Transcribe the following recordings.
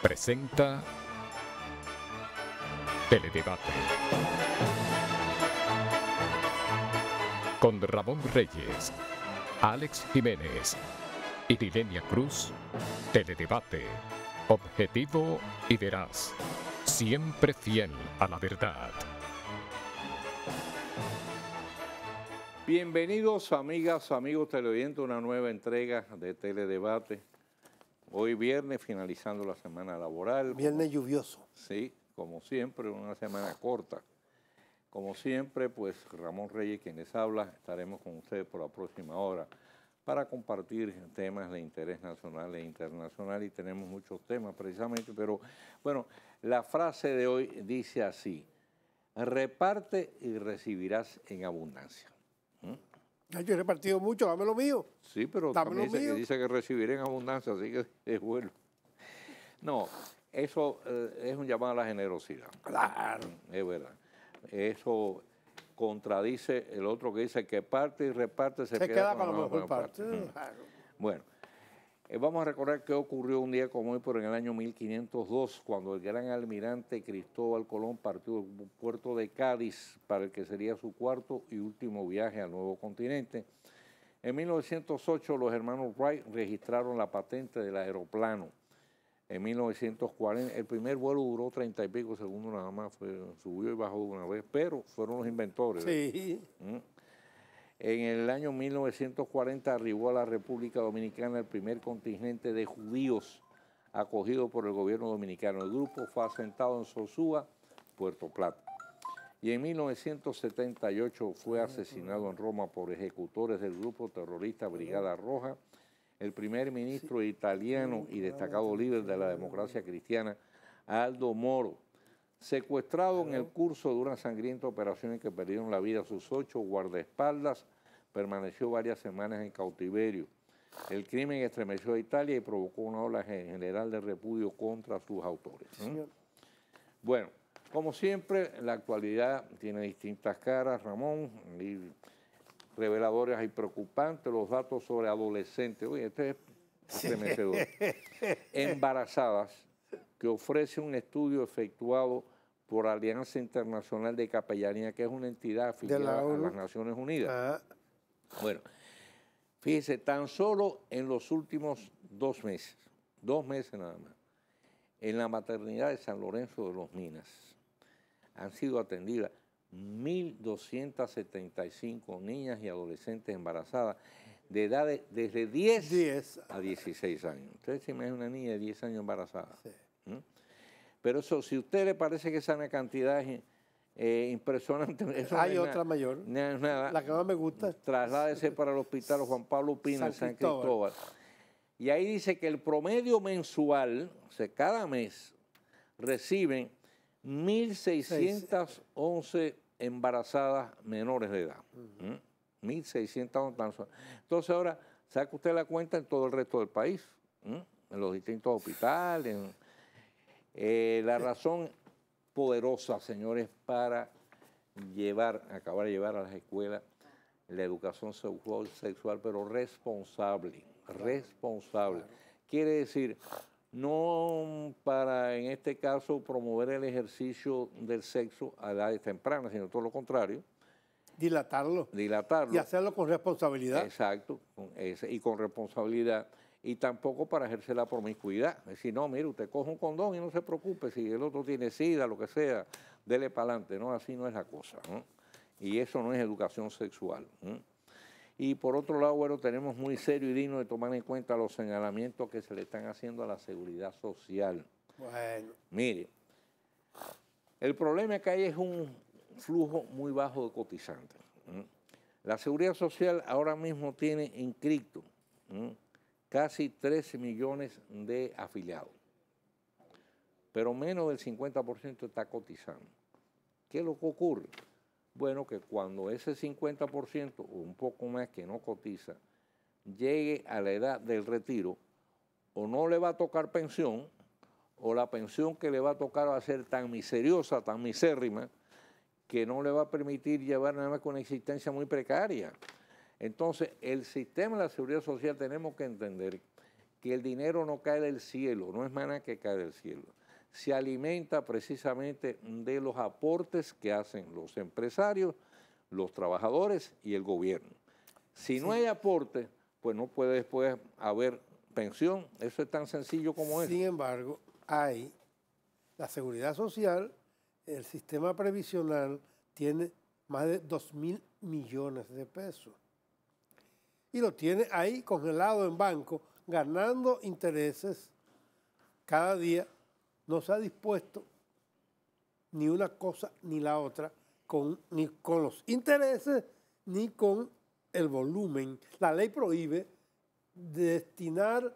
presenta Teledebate. Con Ramón Reyes, Alex Jiménez y Dilenia Cruz, Teledebate, objetivo y veraz, siempre fiel a la verdad. Bienvenidos amigas, amigos televidentes, una nueva entrega de Teledebate Hoy viernes, finalizando la semana laboral. Viernes lluvioso. Sí, como siempre, una semana corta. Como siempre, pues Ramón Reyes, quien les habla, estaremos con ustedes por la próxima hora para compartir temas de interés nacional e internacional y tenemos muchos temas precisamente, pero bueno, la frase de hoy dice así, reparte y recibirás en abundancia. Yo he repartido mucho, dame lo mío. Sí, pero también dice, Que recibiré en abundancia, así que es bueno. No, eso eh, es un llamado a la generosidad. Claro. Mm, es verdad. Eso contradice el otro que dice que parte y reparte se, queda, con, la mejor, eh, mm. Bueno, eh, vamos a recordar qué ocurrió un día como hoy, pero en el año 1502, cuando el gran almirante Cristóbal Colón partió del puerto de Cádiz para el que sería su cuarto y último viaje al nuevo continente. En 1908 los hermanos Wright registraron la patente del aeroplano. En 1940 el primer vuelo duró 30 y pico segundos nada más, subió y bajó de una vez, pero fueron los inventores. Sí. Mm. En el año 1940 arribó a la República Dominicana el primer contingente de judíos acogido por el gobierno dominicano. El grupo fue asentado en Sosúa, Puerto Plata. Y en 1978 fue asesinado en Roma por ejecutores del grupo terrorista Brigada Roja el primer ministro italiano y destacado líder de la democracia cristiana, Aldo Moro, secuestrado en el curso de una sangrienta operación en que perdieron la vida sus ocho guardaespaldas permaneció varias semanas en cautiverio. El crimen estremeció a Italia y provocó una ola general de repudio contra sus autores. Bueno, como siempre, la actualidad tiene distintas caras, Ramón, y reveladoras y preocupantes, los datos sobre adolescentes. Oye, este es Embarazadas, que ofrece un estudio efectuado por Alianza Internacional de Capellanía, que es una entidad afiliada a las Naciones Unidas. Ah. Bueno, fíjense, tan solo en los últimos dos meses, dos meses nada más, en la maternidad de San Lorenzo de los Minas han sido atendidas 1.275 niñas y adolescentes embarazadas de edades desde 10, a 16 años. Usted se imagina una niña de 10 años embarazada. Pero eso, si a usted le parece que esa es una cantidad eh, impresionante. Hay otra mayor. La que más me gusta. Trasládese para el hospital Juan Pablo Pina en San, Cristóbal. Y ahí dice que el promedio mensual, o cada mes, reciben 1.611 embarazadas menores de edad. 1.611. ¿Mm? Entonces ahora, saca usted la cuenta en todo el resto del país, ¿Mm? en los distintos hospitales. Eh, la razón poderosa, señores, para llevar, acabar de llevar a las escuelas la educación sexual, pero responsable, responsable. Quiere decir, no para, en este caso, promover el ejercicio del sexo a edades tempranas, sino todo lo contrario. Dilatarlo. Dilatarlo. Y hacerlo con responsabilidad. Exacto, y con responsabilidad y tampoco para ejercer la promiscuidad. Es decir, no, mire, usted coge un condón y no se preocupe si el otro tiene sida, lo que sea, dele para adelante. No, así no es la cosa. Y eso no es educación sexual. Y por otro lado, bueno, tenemos muy serio y digno de tomar en cuenta los señalamientos que se le están haciendo a la seguridad social. Bueno. Mire, el problema que hay es un flujo muy bajo de cotizantes. La seguridad social ahora mismo tiene inscrito casi 13 millones de afiliados, pero menos del 50% está cotizando. ¿Qué es lo que ocurre? Bueno, que cuando ese 50% o un poco más que no cotiza llegue a la edad del retiro, o no le va a tocar pensión, o la pensión que le va a tocar va a ser tan miseriosa, tan misérrima, que no le va a permitir llevar nada más con una existencia muy precaria. Entonces, el sistema de la seguridad social tenemos que entender que el dinero no cae del cielo, no es maná que cae del cielo. Se alimenta precisamente de los aportes que hacen los empresarios, los trabajadores y el gobierno. Si no hay aporte, pues no puede después haber pensión. Eso es tan sencillo como es. Sin embargo, hay la seguridad social, el sistema previsional tiene más de 2 mil millones de pesos y lo tiene ahí congelado en banco, ganando intereses cada día, no se ha dispuesto ni una cosa ni la otra, con, ni con los intereses ni con el volumen. La ley prohíbe destinar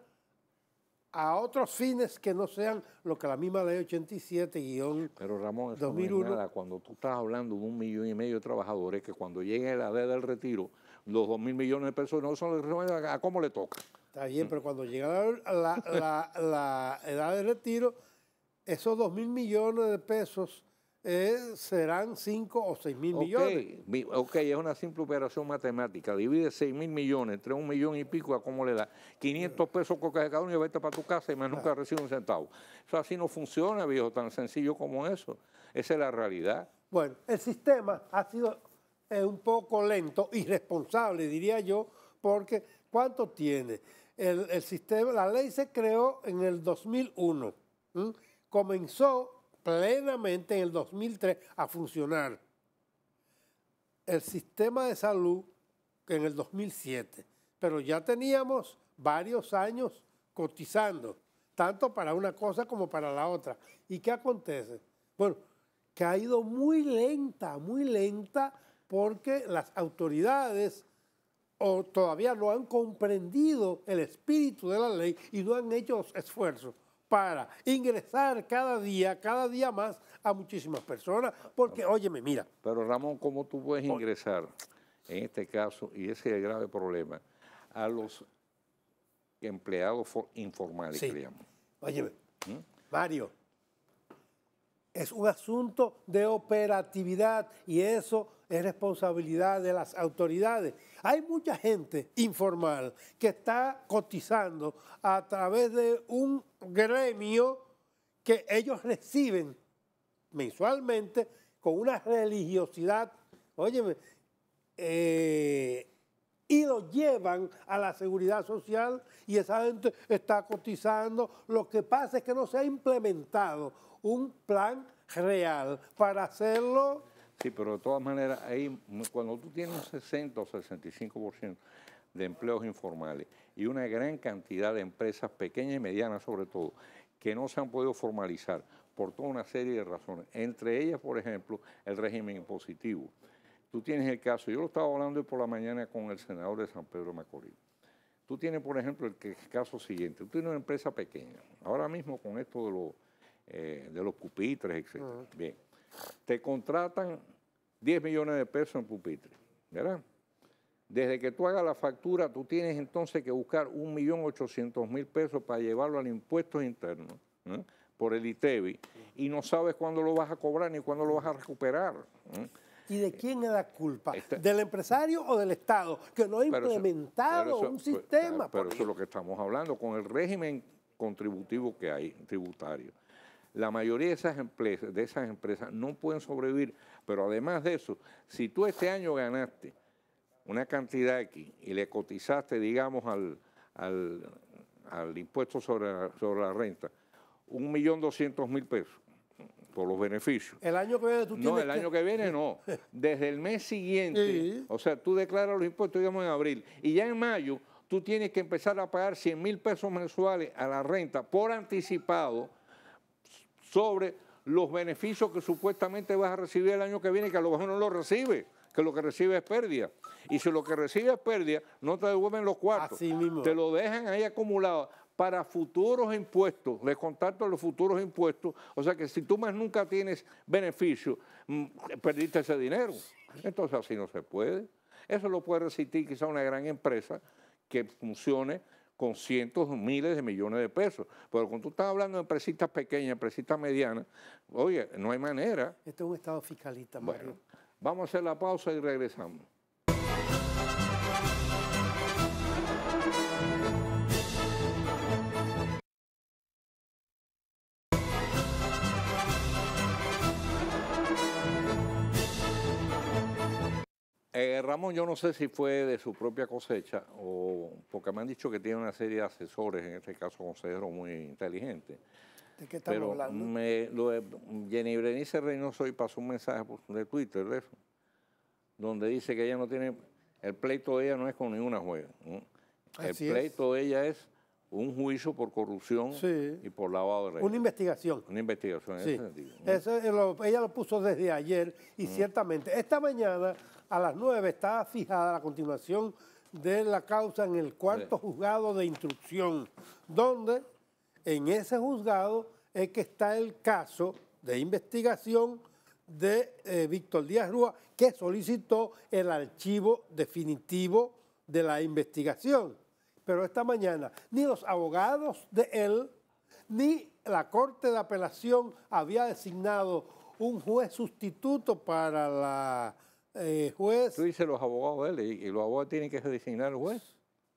a otros fines que no sean lo que la misma ley 87-2001. Pero Ramón, cuando tú estás hablando de un millón y medio de trabajadores que cuando llegue la edad del retiro los 2 mil millones de pesos no son a, a cómo le toca. Está bien, pero cuando llega la, edad de retiro, esos 2 mil millones de pesos eh, serán 5 o 6 mil millones. Ok, es una simple operación matemática. Divide 6 mil millones entre un millón y pico a cómo le da. 500 pesos coca de cada uno y vete para tu casa y más nunca recibe un centavo. Eso así no funciona, viejo, tan sencillo como eso. Esa es la realidad. Bueno, el sistema ha sido es un poco lento, irresponsable, diría yo, porque ¿cuánto tiene? El, sistema, la ley se creó en el 2001, comenzó plenamente en el 2003 a funcionar. El sistema de salud en el 2007, pero ya teníamos varios años cotizando, tanto para una cosa como para la otra. ¿Y qué acontece? Bueno, que ha ido muy lenta, muy lenta porque las autoridades o todavía no han comprendido el espíritu de la ley y no han hecho esfuerzos para ingresar cada día, cada día más a muchísimas personas, porque óyeme, mira. Pero Ramón, ¿cómo tú puedes ingresar en este caso, y ese es el grave problema, a los empleados informales, sí. oye Óyeme, ¿Mm? Mario, es un asunto de operatividad y eso es responsabilidad de las autoridades. Hay mucha gente informal que está cotizando a través de un gremio que ellos reciben mensualmente con una religiosidad, óyeme, eh, y lo llevan a la seguridad social y esa gente está cotizando. Lo que pasa es que no se ha implementado un plan real para hacerlo Sí, pero de todas maneras, ahí, cuando tú tienes un 60 o 65% de empleos informales y una gran cantidad de empresas pequeñas y medianas sobre todo, que no se han podido formalizar por toda una serie de razones, entre ellas, por ejemplo, el régimen impositivo. Tú tienes el caso, yo lo estaba hablando hoy por la mañana con el senador de San Pedro Macorís. Tú tienes, por ejemplo, el, caso siguiente. Tú tienes una empresa pequeña, ahora mismo con esto de, los, eh, de los pupitres, etc. Bien, te contratan 10 millones de pesos en pupitre, ¿verdad? Desde que tú hagas la factura, tú tienes entonces que buscar 1.800.000 pesos para llevarlo al impuesto interno ¿eh? por el ITEBI y no sabes cuándo lo vas a cobrar ni cuándo lo vas a recuperar. ¿eh? ¿Y de quién es la culpa? ¿Del empresario o del Estado? Que no ha implementado un pues, sistema. Pero, eso es lo que estamos hablando con el régimen contributivo que hay, tributario. La mayoría de esas empresas no pueden sobrevivir pero además de eso, si tú este año ganaste una cantidad aquí y le cotizaste, digamos, al, al, impuesto sobre la, sobre la renta, un millón doscientos mil pesos por los beneficios. El año que viene tú tienes No, el año que, viene no. Desde el mes siguiente, o sea, tú declaras los impuestos, digamos, en abril, y ya en mayo tú tienes que empezar a pagar 100.000 mil pesos mensuales a la renta por anticipado sobre los beneficios que supuestamente vas a recibir el año que viene, que a lo mejor no lo recibe, que lo que recibe es pérdida. Y si lo que recibe es pérdida, no te devuelven los cuartos. Te lo dejan ahí acumulado para futuros impuestos, les contacto los futuros impuestos, o sea que si tú más nunca tienes beneficio, mm, perdiste ese dinero. Entonces así no se puede. Eso lo puede resistir quizá una gran empresa que funcione con cientos, miles de millones de pesos. Pero cuando tú estás hablando de empresitas pequeñas, empresitas medianas, oye, no hay manera. Esto es un estado fiscalista, Mario. Bueno, vamos a hacer la pausa y regresamos. Eh, Ramón, yo no sé si fue de su propia cosecha o porque me han dicho que tiene una serie de asesores, en este caso consejeros muy inteligente. ¿De qué estamos hablando? Jenny Berenice Reynoso hoy pasó un mensaje de Twitter de donde dice que ella no tiene, el pleito de ella no es con ninguna jueza. El pleito de ella es un juicio por corrupción y por lavado de dinero. Una investigación. Una investigación, en ese sentido. ella lo puso desde ayer y mm. ciertamente esta mañana a las 9 está fijada la continuación de la causa en el cuarto juzgado de instrucción, donde en ese juzgado es que está el caso de investigación de eh, Víctor Díaz Rúa, que solicitó el archivo definitivo de la investigación. Pero esta mañana ni los abogados de él, ni la Corte de Apelación había designado un juez sustituto para la eh, juez. Tú dices los abogados de él y, los abogados tienen que designar al juez.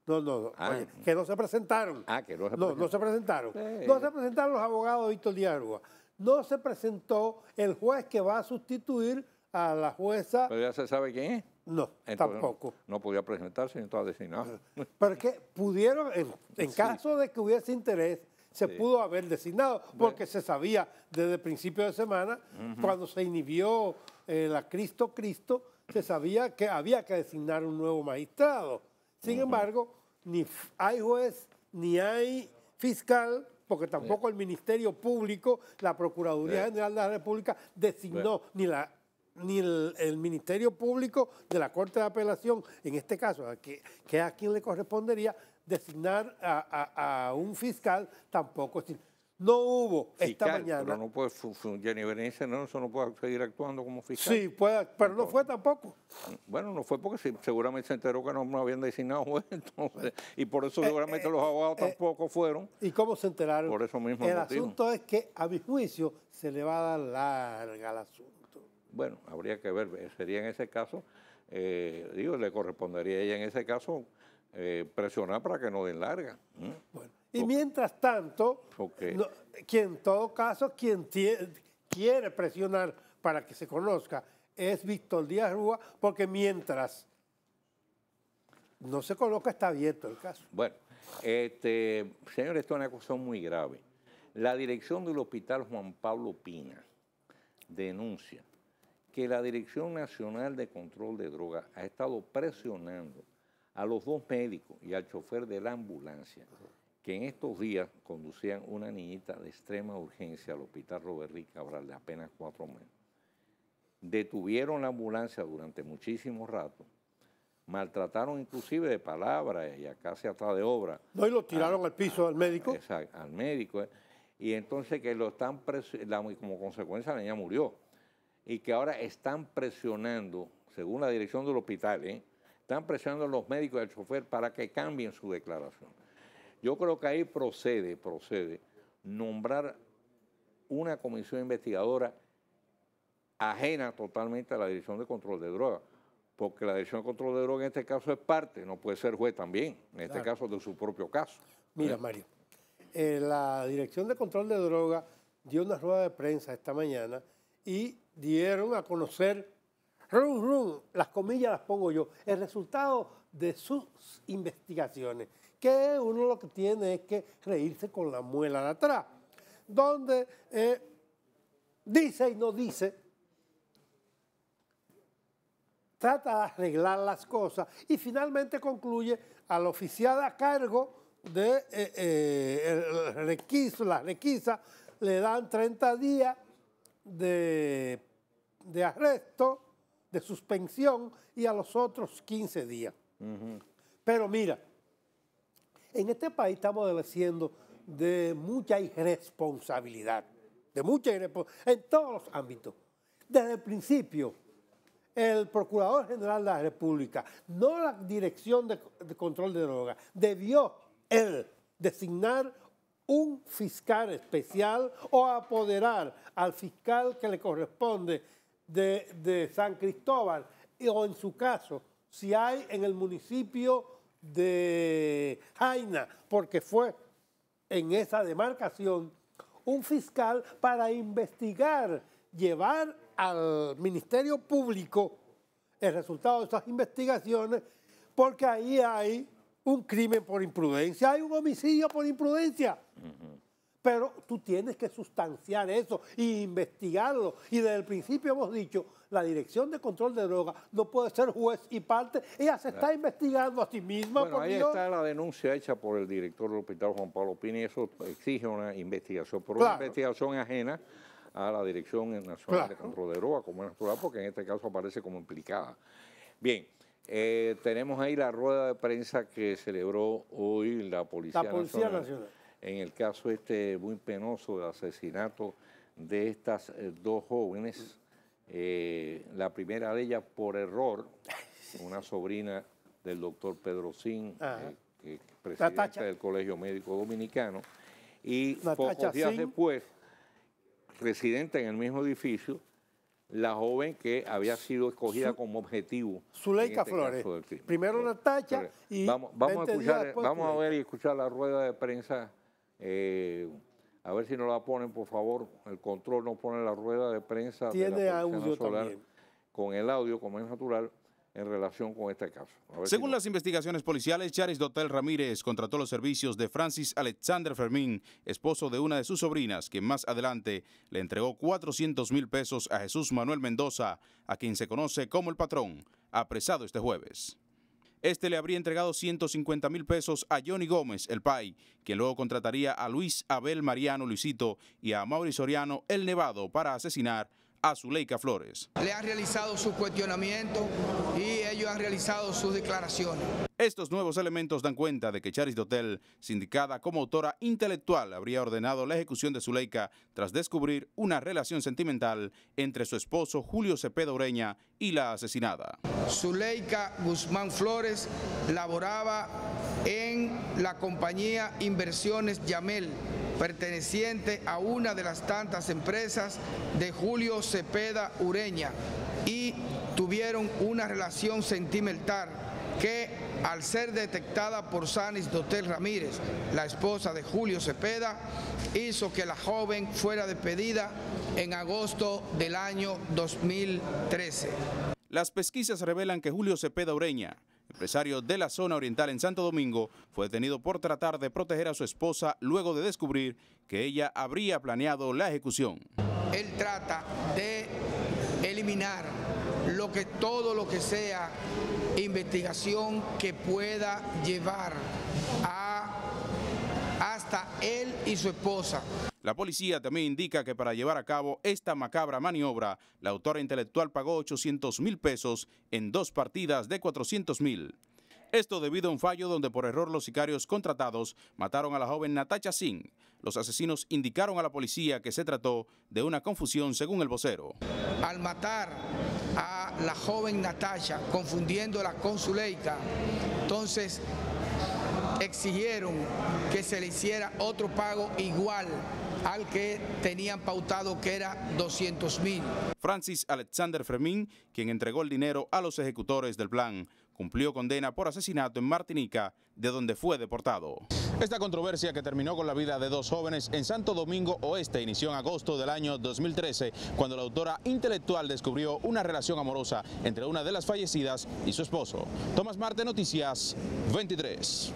No, no, ah. que no se presentaron. Ah, que no se presentaron. No, no se presentaron. No se presentaron los abogados de Víctor No se presentó el juez que va a sustituir a la jueza. Pero ya se sabe quién es. No, tampoco. No, podía presentarse no estaba designado. Porque pudieron, en, caso de que hubiese interés, se pudo haber designado, porque se sabía desde el principio de semana, cuando se inhibió eh, la Cristo Cristo, se sabía que había que designar un nuevo magistrado. Sin embargo, ni hay juez, ni hay fiscal, porque tampoco el Ministerio Público, la Procuraduría General de la República designó ni la ni el, Ministerio Público de la Corte de Apelación, en este caso, que, que a quien le correspondería designar a un fiscal, tampoco. No hubo esta mañana. Pero no puede, Jenny no, eso no puede seguir actuando como fiscal. Sí, puede, pero no fue tampoco. Bueno, no fue porque seguramente se enteró que no, habían designado juez, y por eso eh, seguramente eh, los abogados eh, tampoco fueron. ¿Y cómo se enteraron? Por eso mismo. El asunto es que, a mi juicio, se le va a dar larga al asunto. Bueno, habría que ver, sería en ese caso, digo, le correspondería a ella en ese caso presionar para que no den larga. Bueno. Y mientras tanto, quien en todo caso, quien quiere presionar para que se conozca es Víctor Díaz Rúa, porque mientras no se conozca está abierto el caso. Bueno, este, señores, señor, esto es una cosa muy grave. La dirección del Hospital Juan Pablo Pina denuncia que la Dirección Nacional de Control de Drogas ha estado presionando a los dos médicos y al chofer de la ambulancia que en estos días conducían una niñita de extrema urgencia al hospital Robert Cabral de apenas cuatro meses. Detuvieron la ambulancia durante muchísimo rato, maltrataron inclusive de palabras y acá se atrás de obra. No, y lo tiraron ah, al, piso al ah, médico. Exacto, al médico. Y entonces que lo están como consecuencia la niña murió. Y que ahora están presionando, según la dirección del hospital, ¿eh? están presionando a los médicos y al chofer para que cambien su declaración. Yo creo que ahí procede, procede, nombrar una comisión investigadora ajena totalmente a la Dirección de Control de Drogas, porque la Dirección de Control de Drogas en este caso es parte, no puede ser juez también, en este caso de su propio caso. Mira, Mario, eh, la Dirección de Control de Drogas dio una rueda de prensa esta mañana y dieron a conocer Ru, ru, las comillas las pongo yo. El resultado de sus investigaciones, que uno lo que tiene es que reírse con la muela de atrás, donde eh, dice y no dice, trata de arreglar las cosas y finalmente concluye al oficial a cargo de eh, eh, la requisa, le dan 30 días de arresto de suspensión y a los otros 15 días. Pero mira, en este país estamos adoleciendo de mucha irresponsabilidad, de mucha irresponsabilidad en todos los ámbitos. Desde el principio, el Procurador General de la República, no la Dirección de, de Control de Drogas, debió él designar un fiscal especial o apoderar al fiscal que le corresponde de, San Cristóbal, o en su caso, si hay en el municipio de Jaina, porque fue en esa demarcación un fiscal para investigar, llevar al Ministerio Público el resultado de esas investigaciones, porque ahí hay un crimen por imprudencia, hay un homicidio por imprudencia. Pero tú tienes que sustanciar eso e investigarlo. Y desde el principio hemos dicho, la Dirección de Control de Drogas no puede ser juez y parte. Ella se está investigando a sí misma. Bueno, ahí está la denuncia hecha por el director del hospital Juan Pablo Pini. Eso exige una investigación, pero una investigación ajena a la Dirección Nacional de Control de Drogas, como es natural, porque en este caso aparece como implicada. Bien. Eh, tenemos ahí la rueda de prensa que celebró hoy la Policía, la Policía Nacional en el caso este muy penoso de asesinato de estas eh, dos jóvenes, eh, la primera de ellas por error, una sobrina del doctor Pedro Sin, eh, que es presidente del Colegio Médico Dominicano, y pocos días después, residente en el mismo edificio, la joven que había sido escogida como objetivo. Zuleika este Flores. Primero Natacha y. vamos a, escuchar, vamos a ver y escuchar la rueda de prensa eh, a ver si no la ponen, por favor. El control no pone la rueda de prensa. Tiene audio también. Con el audio, como es natural, en relación con este caso. Según las investigaciones policiales, Charis Dotel Ramírez contrató los servicios de Francis Alexander Fermín, esposo de una de sus sobrinas, que más adelante le entregó 400 mil pesos a Jesús Manuel Mendoza, a quien se conoce como el patrón, apresado este jueves. Este le habría entregado 150 mil pesos a Johnny Gómez, el PAI, quien luego contrataría a Luis Abel Mariano Luisito y a Mauricio Soriano, el Nevado, para asesinar a Zuleika Flores. Le ha realizado su cuestionamiento y ellos ha realizado su declaración. Estos nuevos elementos dan cuenta de que Charis Dotel, sindicada como autora intelectual, habría ordenado la ejecución de Zuleika tras descubrir una relación sentimental entre su esposo Julio Cepeda Ureña y la asesinada. Zuleika Guzmán Flores laboraba en la compañía Inversiones Yamel perteneciente a una de las tantas empresas de Julio Cepeda Ureña y tuvieron una relación sentimental que al ser detectada por Sanis Dotel Ramírez, la esposa de Julio Cepeda, hizo que la joven fuera despedida en agosto del año 2013. Las pesquisas revelan que Julio Cepeda Ureña empresario de la zona oriental en Santo Domingo, fue detenido por tratar de proteger a su esposa luego de descubrir que ella habría planeado la ejecución. Él trata de eliminar lo que todo lo que sea investigación que pueda llevar a él y su esposa. La policía también indica que para llevar a cabo esta macabra maniobra, la autora intelectual pagó 800 mil pesos en dos partidas de 400 mil. Esto debido a un fallo donde por error los sicarios contratados mataron a la joven Natacha Singh. Los asesinos indicaron a la policía que se trató de una confusión según el vocero. Al matar a la joven Natacha, confundiéndola con Zuleika, entonces exigieron que se le hiciera otro pago igual al que tenían pautado que era 200 mil. Francis Alexander Fermín, quien entregó el dinero a los ejecutores del plan cumplió condena por asesinato en Martinica, de donde fue deportado. Esta controversia que terminó con la vida de dos jóvenes en Santo Domingo Oeste inició en agosto del año 2013, cuando la autora intelectual descubrió una relación amorosa entre una de las fallecidas y su esposo. Tomás Marte, Noticias 23.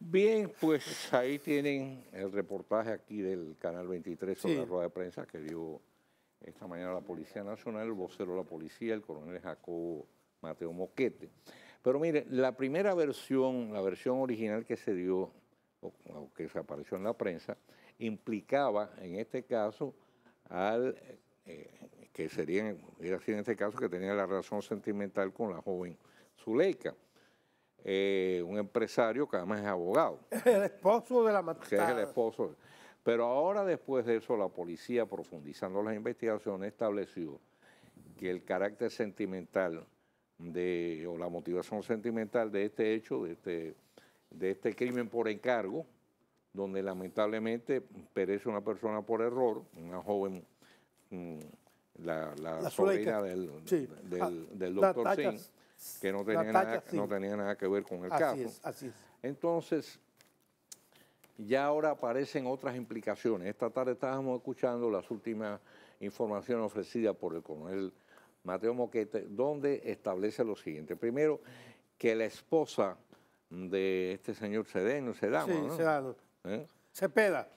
Bien, pues ahí tienen el reportaje aquí del Canal 23 sobre la rueda de prensa que dio esta mañana la Policía Nacional, el vocero de la policía, el coronel Jacobo Mateo Moquete. Pero mire, la primera versión, la versión original que se dio, o, que se apareció en la prensa, implicaba en este caso al eh, que sería, era así en este caso, que tenía la razón sentimental con la joven Zuleika. Eh, un empresario que además es abogado. el esposo de la matada. Que es el esposo. Pero ahora, después de eso, la policía, profundizando las investigaciones, estableció que el carácter sentimental de, o la motivación sentimental de este hecho, de este, de este crimen por encargo, donde lamentablemente perece una persona por error, una joven, mm, la, sobrina del, ah, doctor Singh, que no tenía, nada, que ver con el caso. así es. Entonces, ya ahora aparecen otras implicaciones. Esta tarde estábamos escuchando las últimas informaciones ofrecidas por el coronel Mateo Moquete, donde establece lo siguiente. Primero, que la esposa de este señor Cedeño, Cedano, sí, ¿no? ¿Eh? Cepeda,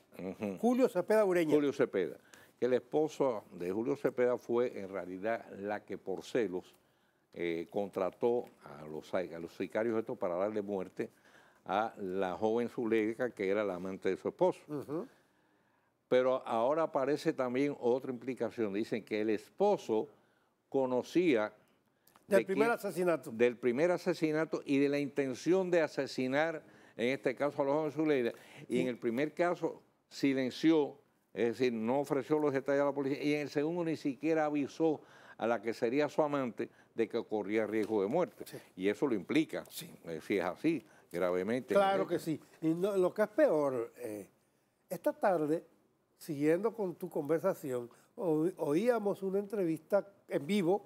Julio Cepeda Ureña. Julio Cepeda, que la esposa de Julio Cepeda fue en realidad la que por celos eh, contrató a los, a los sicarios estos para darle muerte a la joven Zuleika, que era la amante de su esposo. Pero ahora aparece también otra implicación. Dicen que el esposo conocía del primer asesinato. Del primer asesinato y de la intención de asesinar, en este caso a los jóvenes Zuleida. Y en el primer caso silenció, es decir, no ofreció los detalles a la policía. Y en el segundo ni siquiera avisó a la que sería su amante de que corría riesgo de muerte. Y eso lo implica, eh, si es así, gravemente. Claro que sí. Y lo que es peor, eh, esta tarde, siguiendo con tu conversación, oíamos una entrevista en vivo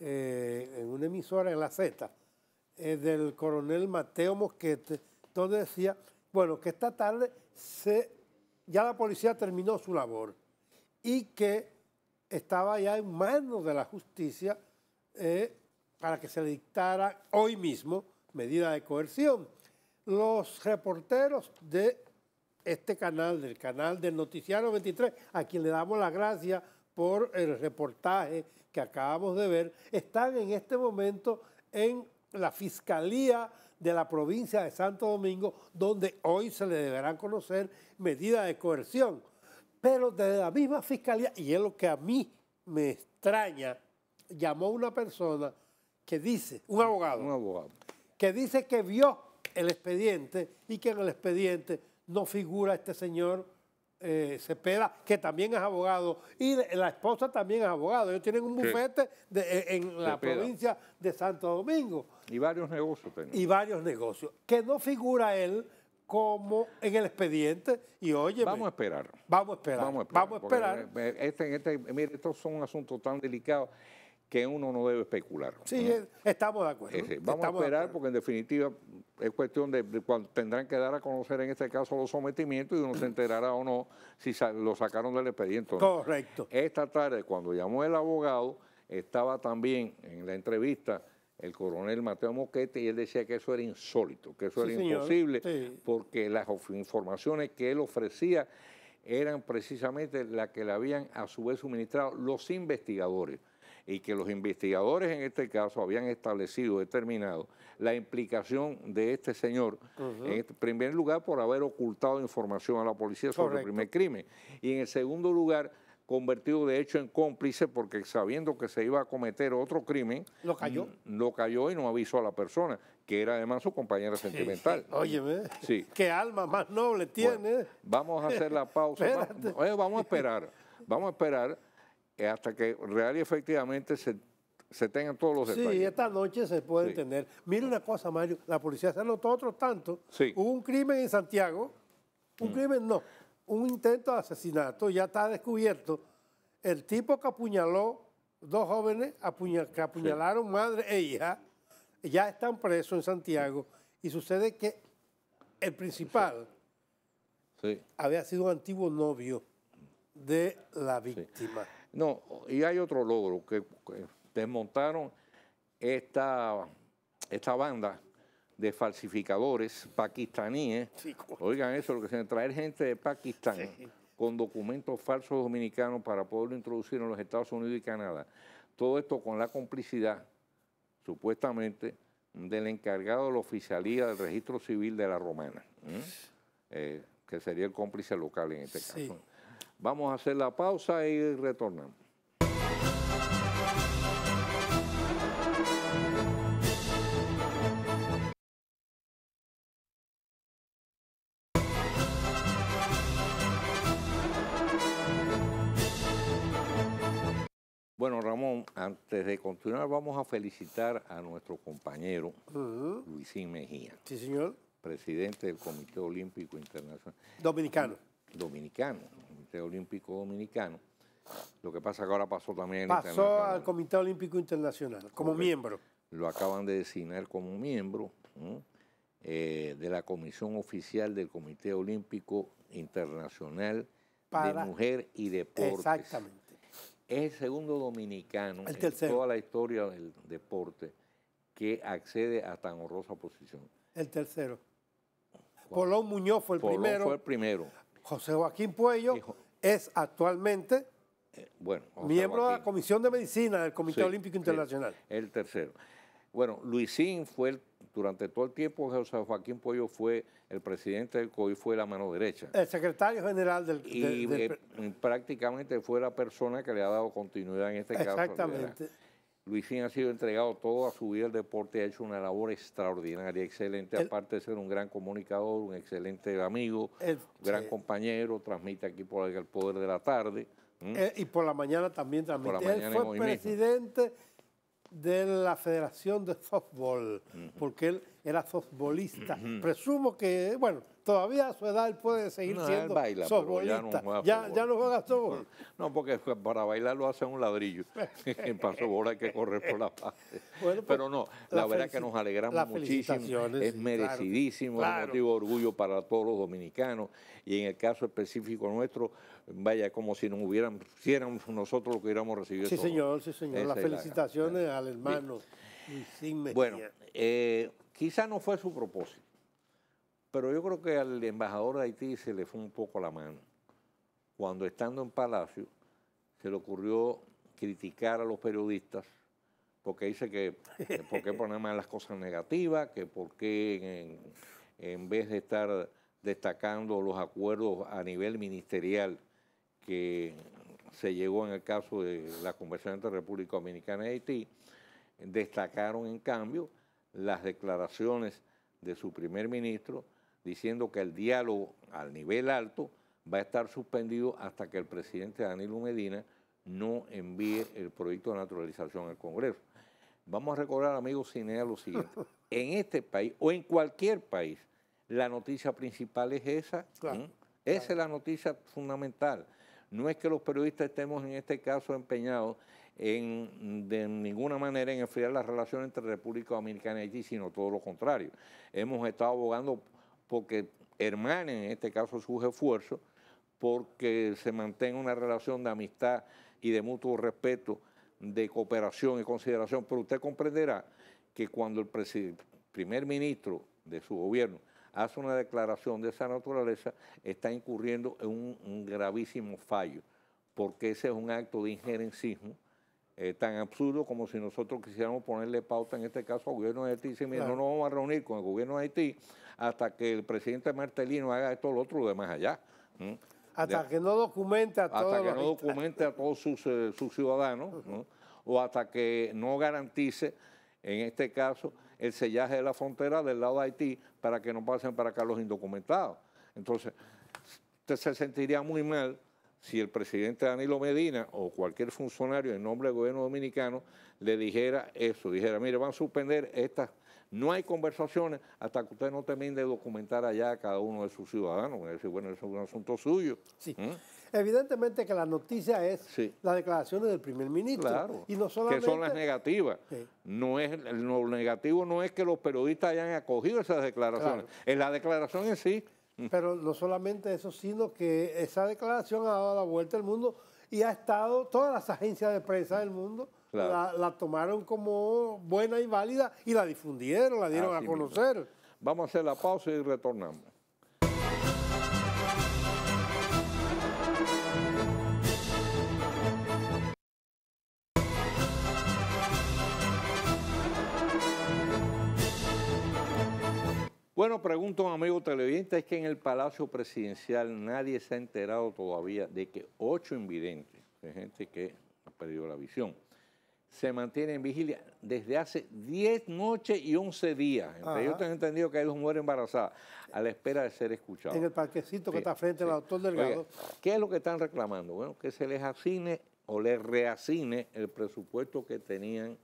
eh, en una emisora en la Z eh, del coronel Mateo Mosquete, donde decía, bueno, que esta tarde se, ya la policía terminó su labor y que estaba ya en manos de la justicia eh, para que se le dictara hoy mismo medida de coerción. Los reporteros de este canal, del canal del Noticiario 23, a quien le damos la gracia por el reportaje que acabamos de ver, están en este momento en la Fiscalía de la provincia de Santo Domingo, donde hoy se le deberán conocer medidas de coerción. Pero desde la misma Fiscalía, y es lo que a mí me extraña, llamó una persona que dice, un abogado, un abogado. que dice que vio el expediente y que en el expediente no figura este señor se eh, espera, que también es abogado, y la esposa también es abogado. Ellos tienen un bufete e, en la provincia de Santo Domingo. Y varios negocios Y varios negocios. Que no figura él como en el expediente y oye vamos a esperar vamos a esperar vamos a esperar, este, este, mire estos son asuntos tan delicados que uno no debe especular. Sí, estamos de acuerdo. vamos a esperar porque en definitiva es cuestión de, cuando tendrán que dar a conocer en este caso los sometimientos y uno se enterará o no si lo sacaron del expediente. ¿no? Correcto. Esta tarde cuando llamó el abogado estaba también en la entrevista el coronel Mateo Moquete y él decía que eso era insólito, que eso era imposible porque las informaciones que él ofrecía eran precisamente las que le habían a su vez suministrado los investigadores y que los investigadores en este caso habían establecido, determinado, la implicación de este señor, este, en primer lugar por haber ocultado información a la policía sobre el primer crimen, y en el segundo lugar convertido de hecho en cómplice porque sabiendo que se iba a cometer otro crimen, lo cayó. Mm, lo cayó y no avisó a la persona, que era además su compañera sentimental. Óyeme, sí. qué alma más noble tiene. vamos a hacer la pausa. Eh, vamos a esperar, vamos a esperar eh, hasta que real y efectivamente se, se tengan todos los detalles. Sí, esta noche se puede tener. Mira una cosa, Mario, la policía se anotó otro tanto. Hubo un crimen en Santiago, un mm. crimen no, un intento de asesinato, ya está descubierto. El tipo que apuñaló dos jóvenes que apuñalaron madre e hija, ya están presos en Santiago y sucede que el principal había sido un antiguo novio de la víctima. No, y hay otro logro, que, desmontaron esta, esta banda de falsificadores pakistaníes. Oigan eso, lo que se traer gente de Pakistán con documentos falsos dominicanos para poderlo introducir en los Estados Unidos y Canadá. Todo esto con la complicidad, supuestamente, del encargado de la oficialía del registro civil de la Romana, eh, que sería el cómplice local en este caso. Vamos a hacer la pausa y retornamos. Bueno, Ramón, antes de continuar, vamos a felicitar a nuestro compañero Luisín Mejía. Sí, señor. Presidente del Comité Olímpico Internacional. Dominicano. Dominicano. Olímpico Dominicano. Lo que pasa que ahora pasó también... Pasó al Comité Olímpico Internacional como miembro. Lo acaban de designar como miembro eh, de la Comisión Oficial del Comité Olímpico Internacional de Mujer y Deporte. Exactamente. Es el segundo dominicano en toda la historia del deporte que accede a tan horrorosa posición. El tercero. Polón Muñoz fue el Fue el primero. José Joaquín Puello es actualmente eh, miembro de la Comisión de Medicina del Comité Olímpico Internacional. El, tercero. Bueno, Luisín fue durante todo el tiempo José Joaquín Puello fue el presidente del COI, fue la mano derecha. El secretario general del Y eh, prácticamente fue la persona que le ha dado continuidad en este caso. Exactamente. Luisín ha sido entregado todo a su vida al deporte, ha hecho una labor extraordinaria, excelente, aparte de ser un gran comunicador, un excelente amigo, gran compañero, transmite aquí por el poder de la tarde. Eh, y por la mañana también transmite. él fue presidente de la Federación de Fútbol, porque él era softbolista. Presumo que, bueno, todavía a su edad puede seguir siendo Ya no, ya, no porque para bailar lo hace un ladrillo. paso bola hay que correr por la parte. pero pues, no, la, verdad que nos alegramos muchísimo. Es merecidísimo, es motivo de orgullo para todos los dominicanos. Y en el caso específico nuestro, vaya, como si nos hubieran, si éramos nosotros lo que hubiéramos recibido. Sí, señor, sí, señor. las felicitaciones al hermano. sin Bueno, eh, Quizá no fue su propósito, pero yo creo que al embajador de Haití se le fue un poco la mano. Cuando estando en Palacio, se le ocurrió criticar a los periodistas porque dice que, por qué poner más las cosas negativas, que por qué en, vez de estar destacando los acuerdos a nivel ministerial que se llegó en el caso de la conversación entre República Dominicana y Haití, destacaron en cambio las declaraciones de su primer ministro diciendo que el diálogo al nivel alto va a estar suspendido hasta que el presidente Danilo Medina no envíe el proyecto de naturalización al Congreso. Vamos a recordar, amigos Cinea, lo siguiente. En este país o en cualquier país, la noticia principal es esa. Esa es la noticia fundamental. No es que los periodistas estemos en este caso empeñados en, de ninguna manera en enfriar las relaciones entre República Dominicana y Haití, sino todo lo contrario. Hemos estado abogando porque hermanen, en este caso, sus esfuerzos, porque se mantenga una relación de amistad y de mutuo respeto, de cooperación y consideración. Pero usted comprenderá que cuando el primer ministro de su gobierno hace una declaración de esa naturaleza, está incurriendo en un gravísimo fallo, porque ese es un acto de injerencismo eh, tan absurdo como si nosotros quisiéramos ponerle pauta en este caso al gobierno de Haití y mira, no nos vamos a reunir con el gobierno de Haití hasta que el presidente Martelino haga esto lo otro de más allá. ¿Mm? Hasta que no documente a todos. Hasta que no documente a todos sus, eh, ciudadanos, o hasta que no garantice, en este caso, el sellaje de la frontera del lado de Haití para que no pasen para acá los indocumentados. Entonces, usted se sentiría muy mal si el presidente Danilo Medina o cualquier funcionario en nombre del gobierno dominicano le dijera eso, dijera, mire, van a suspender estas, no hay conversaciones hasta que usted no termine de documentar allá a cada uno de sus ciudadanos. bueno, eso es un asunto suyo. Sí. ¿Mm? Evidentemente que la noticia es las declaraciones del primer ministro. y no que son las negativas. No es, lo negativo no es que los periodistas hayan acogido esas declaraciones, es la declaración en sí. Pero no solamente eso, sino que esa declaración ha dado la vuelta al mundo y ha estado, todas las agencias de prensa del mundo la, tomaron como buena y válida y la difundieron, la dieron a conocer. Vamos a hacer la pausa y retornamos. Bueno, pregunto a un amigo televidente, es que en el Palacio Presidencial nadie se ha enterado todavía de que ocho invidentes, de gente que ha perdido la visión, se mantienen en vigilia desde hace 10 noches y 11 días. Yo tengo entendido que hay dos mujeres embarazadas a la espera de ser escuchados. En el parquecito que está frente al doctor Delgado. ¿Qué es lo que están reclamando? Bueno, que se les asigne o les reasigne el presupuesto que tenían,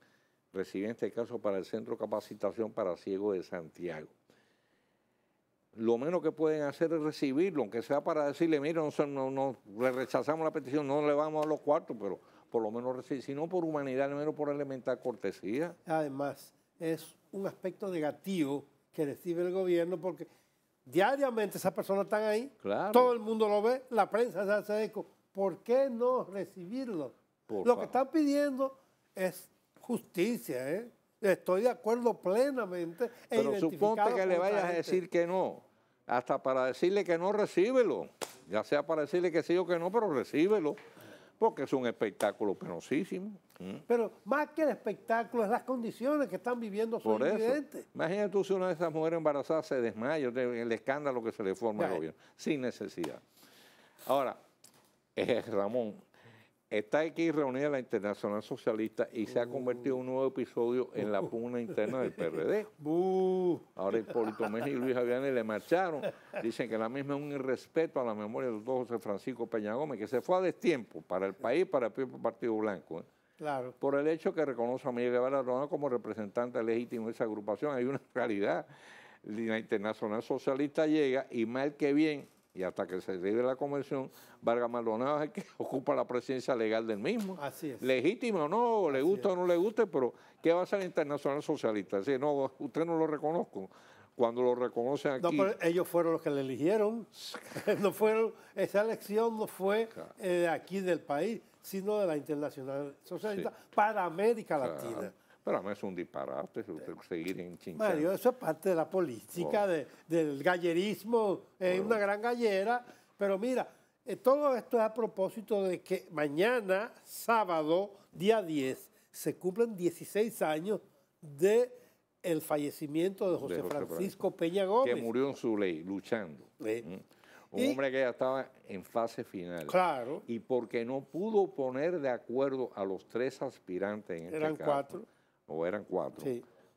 recibiendo este caso, para el Centro de Capacitación para Ciegos de Santiago lo menos que pueden hacer es recibirlo, aunque sea para decirle, mire, no, no, le rechazamos la petición, no le vamos a los cuartos, pero por lo menos recibir, sino por humanidad, al menos por elemental cortesía. Además, es un aspecto negativo que recibe el gobierno porque diariamente esas personas están ahí, todo el mundo lo ve, la prensa se hace eco. ¿Por qué no recibirlo? lo que están pidiendo es justicia, ¿eh? Estoy de acuerdo plenamente. Pero suponte que le vayas a decir que no, hasta para decirle que no, recíbelo. Ya sea para decirle que sí o que no, pero recíbelo, porque es un espectáculo penosísimo. Mm. Pero más que el espectáculo, es las condiciones que están viviendo sus Por Imagínate tú si una de esas mujeres embarazadas se desmaya, el escándalo que se le forma al gobierno, sin necesidad. Ahora, eh, Ramón, está aquí reunida la Internacional Socialista y se ha uh. convertido un nuevo episodio en la pugna interna del PRD. Uh. Ahora el Hipólito Mejía y Luis Javier le marcharon. Dicen que la misma es un irrespeto a la memoria del doctor José Francisco Peña Gómez, que se fue a destiempo para el país, para el Partido Blanco. ¿eh? Claro. Por el hecho que reconoce a Miguel Guevara como representante legítimo de esa agrupación. Hay una realidad. La Internacional Socialista llega y mal que bien y hasta que se libre la convención, Vargas Maldonado es el que ocupa la presidencia legal del mismo. Así es. Legítima o no, le gusta o no le guste, pero ¿qué va a ser Internacional Socialista? Es no, usted no lo reconozco cuando lo reconocen aquí. No, pero ellos fueron los que le eligieron. no fueron, esa elección no fue eh, de aquí del país, sino de la Internacional Socialista para América Latina. Pero a mí es un disparate seguir en enchinchando. Mario, eso es parte de la política, oh. del gallerismo, eh, en una gran gallera. Pero mira, eh, todo esto es a propósito de que mañana, sábado, día 10, se cumplen 16 años de el fallecimiento de José, Francisco Peña Gómez. Que murió en su ley, luchando. Mm. Un hombre que ya estaba en fase final. Claro. Y porque no pudo poner de acuerdo a los tres aspirantes en el este eran cuatro o eran cuatro,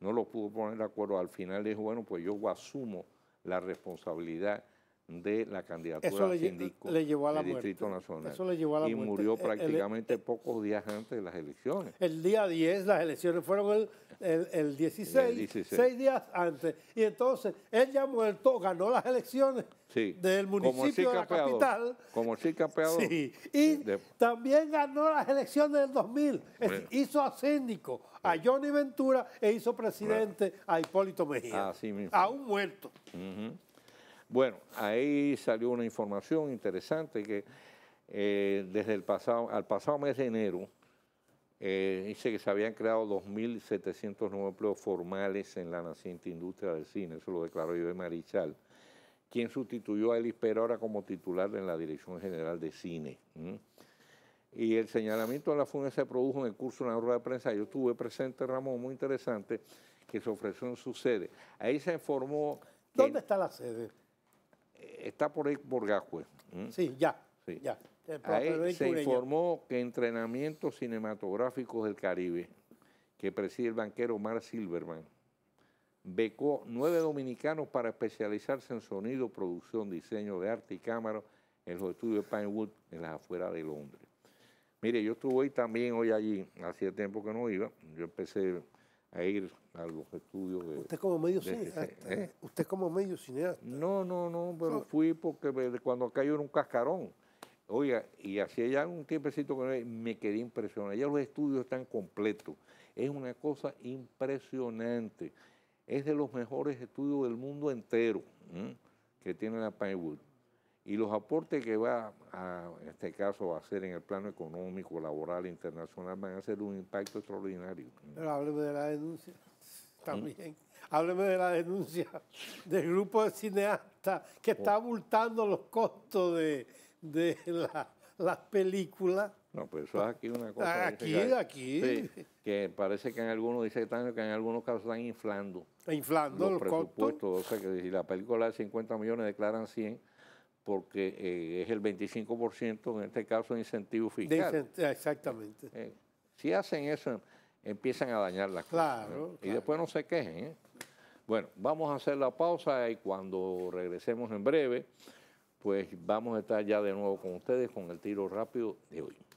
no lo pudo poner de acuerdo. Al final dijo, bueno, pues yo asumo la responsabilidad de la candidatura le, le llevó a la del Eso le llevó a la y murió eh, prácticamente eh, eh, pocos días antes de las elecciones. El día 10, las elecciones fueron el, 16, seis días antes. Y entonces, él ya muerto, ganó las elecciones del municipio de la capital. Como sí campeador. Y también ganó las elecciones del 2000. hizo a síndico a Johnny Ventura e hizo presidente a Hipólito Mejía. Así muerto. Bueno, ahí salió una información interesante que eh, desde el pasado, al pasado mes de enero, eh, dice que se habían creado 2.700 nuevos empleos formales en la naciente industria del cine, eso lo declaró yo de Marichal, quien sustituyó a Elis ahora como titular en la Dirección General de Cine. Y el señalamiento de la FUNE se produjo en el curso de una rueda de prensa. Yo estuve presente, Ramón, muy interesante, que se ofreció en su sede. Ahí se informó... ¿Dónde está la sede? está por ahí por Sí, ya. se informó que Entrenamiento cinematográficos del Caribe, que preside el banquero Omar Silverman, becó nueve dominicanos para especializarse en sonido, producción, diseño de arte y cámara en los estudios de Pinewood, en las afueras de Londres. Mire, yo estuve hoy también hoy allí, hacía tiempo que no iba, yo empecé a ir a los estudios de... Usted como medio cineasta. ¿eh? Usted como medio cineasta. No, no, no, pero fui porque cuando acá yo era un cascarón. Oiga, y hacía ya un tiempecito que me quedé impresionado. Ya los estudios están completos. Es una cosa impresionante. Es de los mejores estudios del mundo entero que tiene la Pinewood. Y los aportes que va, a, en este caso, a hacer en el plano económico, laboral, internacional, van a ser un impacto extraordinario. Pero de la denuncia. también. Hábleme de la denuncia del grupo de cineastas que está oh. abultando los costos de, las películas. No, pues eso es aquí una cosa. Ah, aquí, aquí. que parece que en algunos, dice que, en algunos casos están inflando. Inflando los, presupuestos. Costos. O sea, que si la película de 50 millones declaran 100, porque eh, es el 25% en este caso de incentivo fiscal. exactamente. Eh, si hacen eso, empiezan a dañar las claro, cosas. Y después no se quejen. ¿eh? Bueno, vamos a hacer la pausa y cuando regresemos en breve, pues vamos a estar ya de nuevo con ustedes con el tiro rápido de hoy.